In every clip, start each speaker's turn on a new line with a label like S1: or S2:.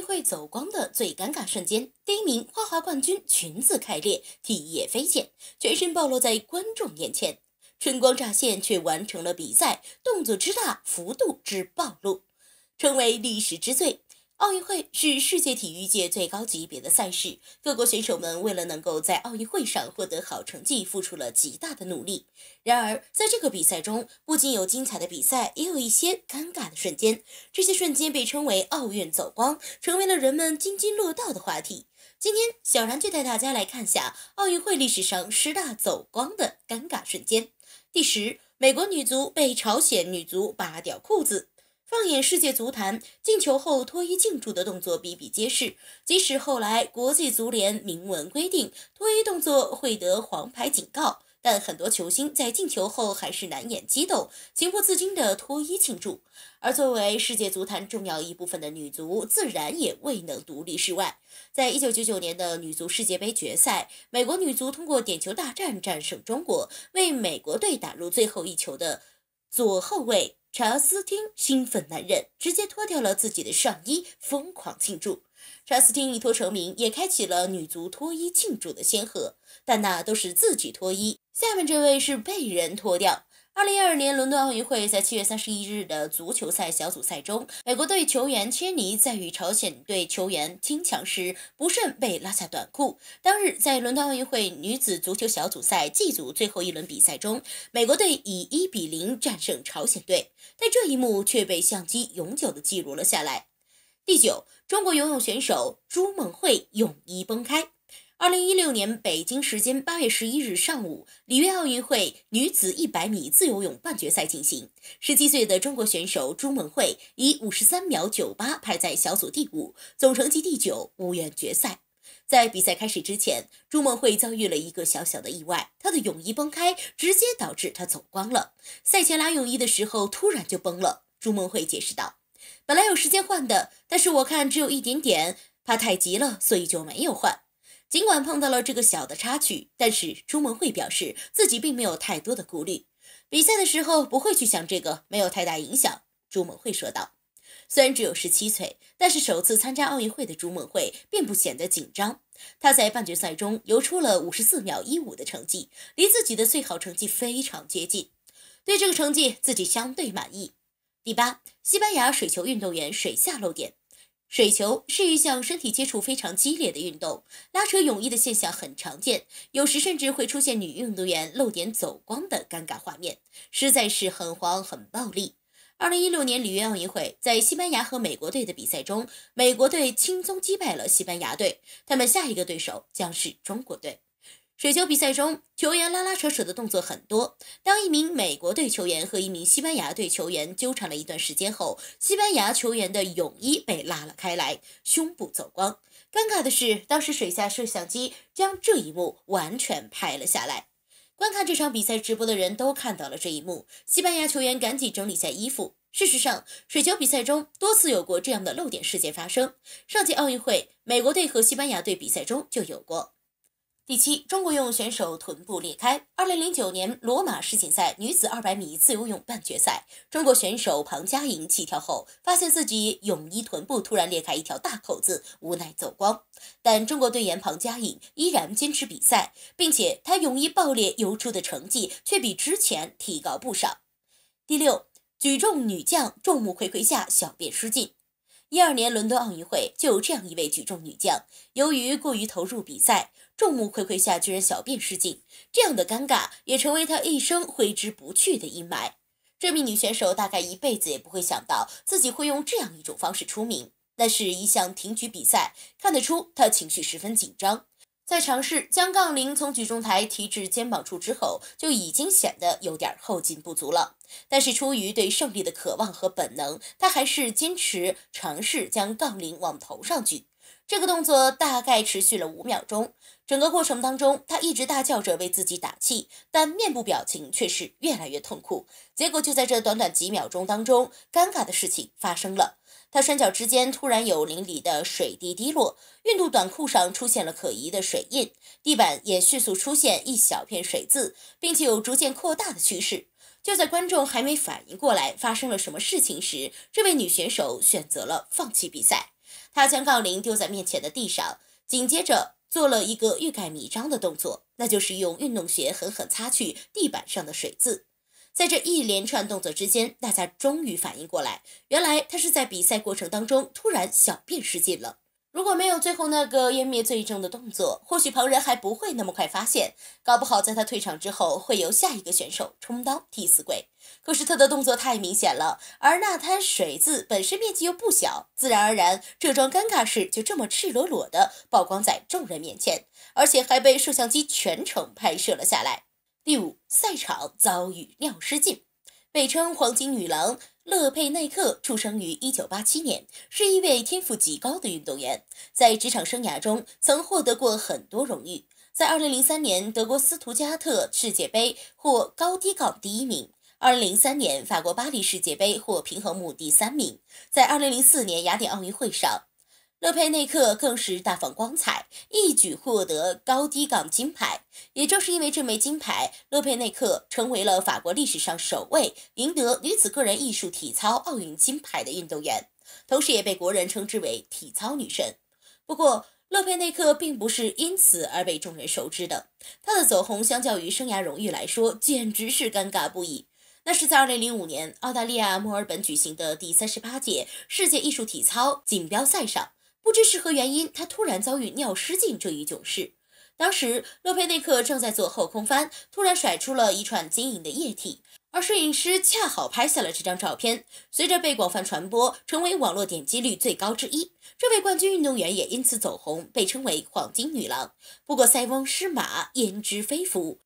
S1: 最会走光的最尴尬瞬间，第一名花滑冠军裙子开裂，体液飞溅，全身暴露在观众面前，春光乍现却完成了比赛，动作之大，幅度之暴露，成为历史之最。奥运会是世界体育界最高级别的赛事，各国选手们为了能够在奥运会上获得好成绩，付出了极大的努力。然而，在这个比赛中，不仅有精彩的比赛，也有一些尴尬的瞬间。这些瞬间被称为“奥运走光”，成为了人们津津乐道的话题。今天，小然就带大家来看下奥运会历史上十大走光的尴尬瞬间。第十，美国女足被朝鲜女足扒掉裤子。放眼世界足坛，进球后脱衣庆祝的动作比比皆是。即使后来国际足联明文规定脱衣动作会得黄牌警告，但很多球星在进球后还是难掩激动，情不自禁地脱衣庆祝。而作为世界足坛重要一部分的女足，自然也未能独立世外。在一九九九年的女足世界杯决赛，美国女足通过点球大战战胜中国，为美国队打入最后一球的。左后卫查斯汀兴奋难忍，直接脱掉了自己的上衣，疯狂庆祝。查斯汀一脱成名，也开启了女足脱衣庆祝的先河，但那都是自己脱衣。下面这位是被人脱掉。二零二二年伦敦奥运会，在七月三十一日的足球赛小组赛中，美国队球员切尼在与朝鲜队球员金抢时，不慎被拉下短裤。当日，在伦敦奥运会女子足球小组赛 G 组最后一轮比赛中，美国队以一比零战胜朝鲜队，但这一幕却被相机永久的记录了下来。第九，中国游泳选手朱梦惠泳衣崩开。二零一六年北京时间八月十一日上午，里约奥运会女子一百米自由泳半决赛进行。十七岁的中国选手朱梦惠以五十三秒九八排在小组第五，总成绩第九，无缘决赛。在比赛开始之前，朱梦惠遭遇了一个小小的意外，她的泳衣崩开，直接导致她走光了。赛前拉泳衣的时候突然就崩了。朱梦惠解释道：“本来有时间换的，但是我看只有一点点，怕太急了，所以就没有换。”尽管碰到了这个小的插曲，但是朱梦慧表示自己并没有太多的顾虑，比赛的时候不会去想这个，没有太大影响。朱梦慧说道：“虽然只有十七岁，但是首次参加奥运会的朱梦慧并不显得紧张。他在半决赛中游出了五十四秒一五的成绩，离自己的最好成绩非常接近，对这个成绩自己相对满意。”第八，西班牙水球运动员水下漏点。水球是一项身体接触非常激烈的运动，拉扯泳衣的现象很常见，有时甚至会出现女运动员露点走光的尴尬画面，实在是很黄很暴力。二零一六年里约奥运会，在西班牙和美国队的比赛中，美国队轻松击败了西班牙队，他们下一个对手将是中国队。水球比赛中，球员拉拉扯扯的动作很多。当一名美国队球员和一名西班牙队球员纠缠了一段时间后，西班牙球员的泳衣被拉了开来，胸部走光。尴尬的是，当时水下摄像机将这一幕完全拍了下来。观看这场比赛直播的人都看到了这一幕。西班牙球员赶紧整理下衣服。事实上，水球比赛中多次有过这样的漏点事件发生。上届奥运会，美国队和西班牙队比赛中就有过。第七，中国游泳选手臀部裂开。二零零九年罗马世锦赛女子二百米自由泳半决赛，中国选手庞佳颖起跳后，发现自己泳衣臀部突然裂开一条大口子，无奈走光。但中国队员庞佳颖依然坚持比赛，并且她泳衣爆裂游出的成绩却比之前提高不少。第六，举重女将众目睽睽下小便失禁。一二年伦敦奥运会就有这样一位举重女将，由于过于投入比赛，众目睽睽下居然小便失禁，这样的尴尬也成为她一生挥之不去的阴霾。这名女选手大概一辈子也不会想到自己会用这样一种方式出名。那是一项挺举比赛，看得出她情绪十分紧张。在尝试将杠铃从举重台提至肩膀处之后，就已经显得有点后劲不足了。但是出于对胜利的渴望和本能，他还是坚持尝试将杠铃往头上举。这个动作大概持续了五秒钟，整个过程当中，她一直大叫着为自己打气，但面部表情却是越来越痛苦。结果就在这短短几秒钟当中，尴尬的事情发生了：她双脚之间突然有淋漓的水滴滴落，运动短裤上出现了可疑的水印，地板也迅速出现一小片水渍，并且有逐渐扩大的趋势。就在观众还没反应过来发生了什么事情时，这位女选手选择了放弃比赛。他将杠铃丢在面前的地上，紧接着做了一个欲盖弥彰的动作，那就是用运动鞋狠狠擦去地板上的水渍。在这一连串动作之间，大家终于反应过来，原来他是在比赛过程当中突然小便失禁了。如果没有最后那个湮灭罪证的动作，或许旁人还不会那么快发现。搞不好在他退场之后，会由下一个选手充当替死鬼。可是他的动作太明显了，而那滩水渍本身面积又不小，自然而然，这桩尴尬事就这么赤裸裸的曝光在众人面前，而且还被摄像机全程拍摄了下来。第五，赛场遭遇尿失禁。被称黄金女郎”勒佩奈克出生于1987年，是一位天赋极高的运动员。在职场生涯中，曾获得过很多荣誉。在2003年德国斯图加特世界杯获高低杠第一名；2003年法国巴黎世界杯获平衡木第三名。在2004年雅典奥运会上。勒佩内克更是大放光彩，一举获得高低杠金牌。也正是因为这枚金牌，勒佩内克成为了法国历史上首位赢得女子个人艺术体操奥运金牌的运动员，同时也被国人称之为体操女神。不过，勒佩内克并不是因此而被众人熟知的，她的走红相较于生涯荣誉来说，简直是尴尬不已。那是在2005年澳大利亚墨尔本举行的第38届世界艺术体操锦标赛上。不知是何原因，他突然遭遇尿失禁这一囧事。当时，洛佩内克正在做后空翻，突然甩出了一串晶莹的液体，而摄影师恰好拍下了这张照片。随着被广泛传播，成为网络点击率最高之一，这位冠军运动员也因此走红，被称为“黄金女郎”。不过塞翁失马，焉知非福？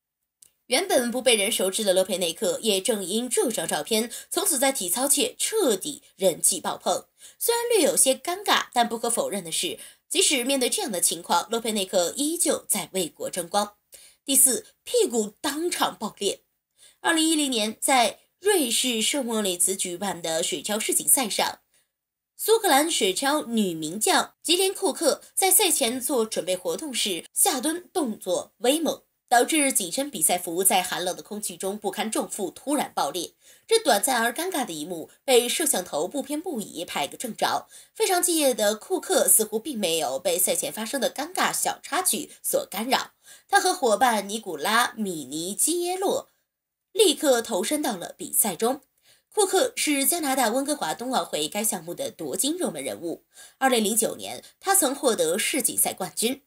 S1: 原本不被人熟知的洛佩内克，也正因这张照片，从此在体操界彻底人气爆棚。虽然略有些尴尬，但不可否认的是，即使面对这样的情况，洛佩内克依旧在为国争光。第四，屁股当场爆裂。二零一零年，在瑞士圣莫里茨举办的水橇世锦赛上，苏格兰水橇女名将吉莲·库克在赛前做准备活动时，下蹲动作威猛。导致紧身比赛服在寒冷的空气中不堪重负，突然爆裂。这短暂而尴尬的一幕被摄像头不偏不倚拍个正着。非常敬业的库克似乎并没有被赛前发生的尴尬小插曲所干扰，他和伙伴尼古拉·米尼基耶洛立刻投身到了比赛中。库克是加拿大温哥华冬奥会该项目的夺金热门人物。二零零九年，他曾获得世锦赛冠军。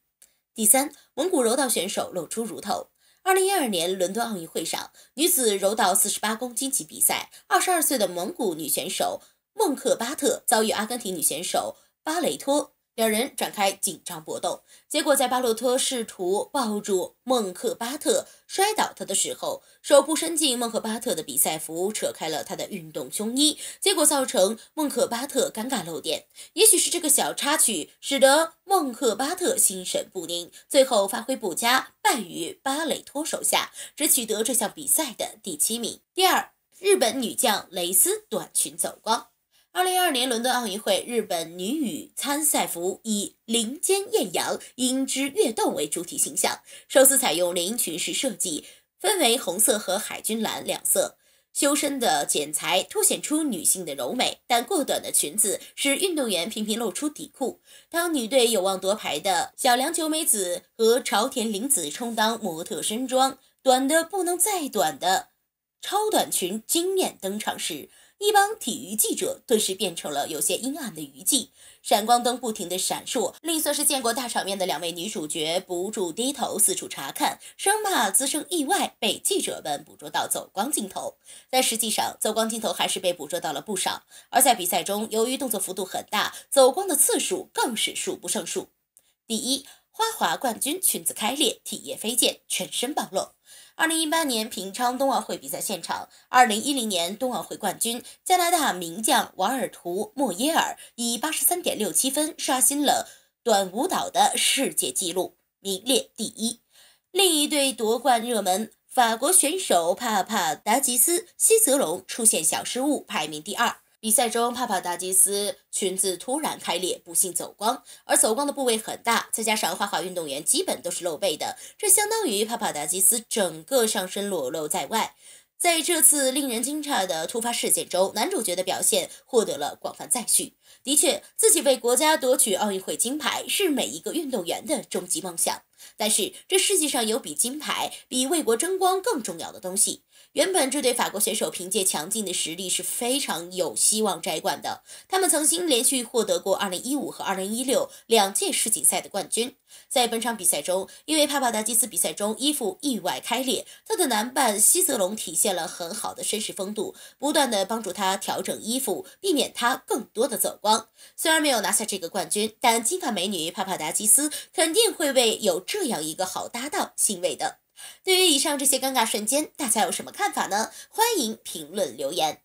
S1: 第三，蒙古柔道选手露出乳头。二零一二年伦敦奥运会上，女子柔道四十八公斤级比赛，二十二岁的蒙古女选手孟克巴特遭遇阿根廷女选手巴雷托。两人展开紧张搏斗，结果在巴洛托试图抱住孟克巴特摔倒他的时候，手部伸进孟克巴特的比赛服，扯开了他的运动胸衣，结果造成孟克巴特尴尬露点。也许是这个小插曲，使得孟克巴特心神不宁，最后发挥不佳，败于巴雷托手下，只取得这项比赛的第七名。第二，日本女将蕾丝短裙走光。二零二二年伦敦奥运会，日本女羽参赛服以林间艳阳、樱之跃动为主体形象，寿司采用连衣裙式设计，分为红色和海军蓝两色，修身的剪裁凸显出女性的柔美，但过短的裙子使运动员频频露出底裤。当女队有望夺牌的小梁久美子和朝田绫子充当模特身装短的不能再短的超短裙惊艳登场时，一帮体育记者顿时变成了有些阴暗的娱记，闪光灯不停的闪烁。另啬是见过大场面的两位女主角，不住低头四处查看，生怕滋生意外被记者们捕捉到走光镜头。但实际上，走光镜头还是被捕捉到了不少。而在比赛中，由于动作幅度很大，走光的次数更是数不胜数。第一花滑冠军裙子开裂，体液飞溅，全身暴露。二零一八年平昌冬奥会比赛现场，二零一零年冬奥会冠军、加拿大名将瓦尔图·莫耶尔以八十三点六七分刷新了短舞蹈的世界纪录，名列第一。另一对夺冠热门法国选手帕帕达吉斯·西泽龙出现小失误，排名第二。比赛中，帕帕达基斯裙子突然开裂，不幸走光，而走光的部位很大，再加上花滑运动员基本都是露背的，这相当于帕帕达基斯整个上身裸露在外。在这次令人惊诧的突发事件中，男主角的表现获得了广泛赞许。的确，自己为国家夺取奥运会金牌是每一个运动员的终极梦想。但是，这世界上有比金牌比为国争光更重要的东西。原本，这对法国选手凭借强劲的实力是非常有希望摘冠的。他们曾经连续获得过2015和2016两届世锦赛的冠军。在本场比赛中，因为帕帕达基斯比赛中衣服意外开裂，他的男伴希泽龙体现了很好的绅士风度，不断的帮助他调整衣服，避免他更多的走。光虽然没有拿下这个冠军，但金发美女帕帕达基斯肯定会为有这样一个好搭档欣慰的。对于以上这些尴尬瞬间，大家有什么看法呢？欢迎评论留言。